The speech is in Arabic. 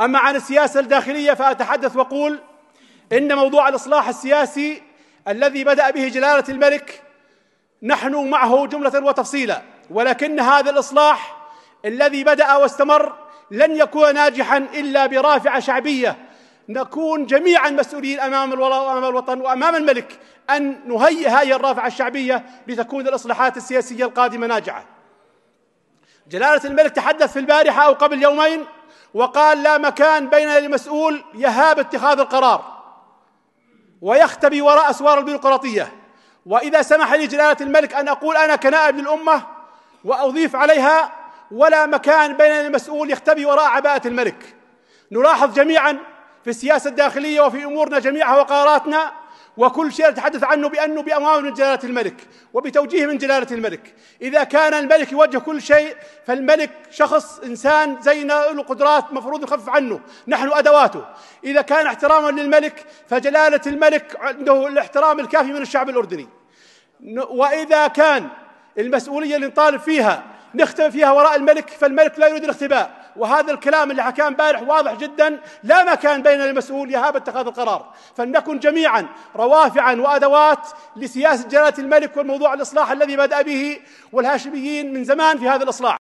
أما عن السياسة الداخلية فأتحدث وأقول إن موضوع الإصلاح السياسي الذي بدأ به جلالة الملك نحن معه جملة وتفصيلا ولكن هذا الإصلاح الذي بدأ واستمر لن يكون ناجحا إلا برافعة شعبية نكون جميعا مسؤولين امام امام الوطن وامام الملك ان نهيئ هذه الرافعه الشعبيه لتكون الاصلاحات السياسيه القادمه ناجعه. جلاله الملك تحدث في البارحه او قبل يومين وقال لا مكان بين المسؤول يهاب اتخاذ القرار ويختبي وراء أسوار البيروقراطية وإذا سمح لي جلالة الملك أن أقول أنا كنائب للأمة وأضيف عليها ولا مكان بين المسؤول يختبي وراء عباءة الملك نلاحظ جميعا في السياسة الداخلية وفي أمورنا جميعها وقراراتنا وكل شيء يتحدث عنه بأنه بأمام من جلالة الملك وبتوجيه من جلالة الملك إذا كان الملك يوجه كل شيء فالملك شخص إنسان زينا له قدرات مفروض نخفف عنه نحن أدواته إذا كان احتراما للملك فجلالة الملك عنده الاحترام الكافي من الشعب الأردني وإذا كان المسؤولية اللي نطالب فيها نختبئ فيها وراء الملك فالملك لا يريد الاختباء وهذا الكلام اللي حكاه امبارح واضح جدا لا مكان بين المسؤول يهاب اتخاذ القرار فلنكن جميعا روافعا وادوات لسياسه جلاله الملك والموضوع الاصلاح الذي بدا به والهاشميين من زمان في هذا الاصلاح